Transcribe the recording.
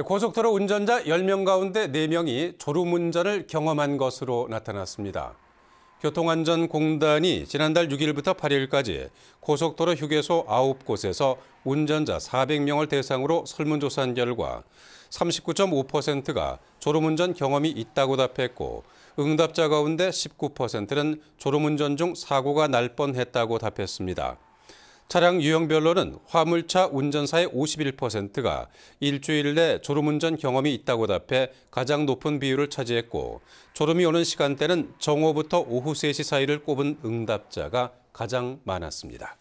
네, 고속도로 운전자 10명 가운데 4명이 졸음운전을 경험한 것으로 나타났습니다. 교통안전공단이 지난달 6일부터 8일까지 고속도로 휴게소 9곳에서 운전자 400명을 대상으로 설문조사한 결과 39.5%가 졸음운전 경험이 있다고 답했고 응답자 가운데 19%는 졸음운전 중 사고가 날 뻔했다고 답했습니다. 차량 유형별로는 화물차 운전사의 51%가 일주일 내 졸음운전 경험이 있다고 답해 가장 높은 비율을 차지했고 졸음이 오는 시간대는 정오부터 오후 3시 사이를 꼽은 응답자가 가장 많았습니다.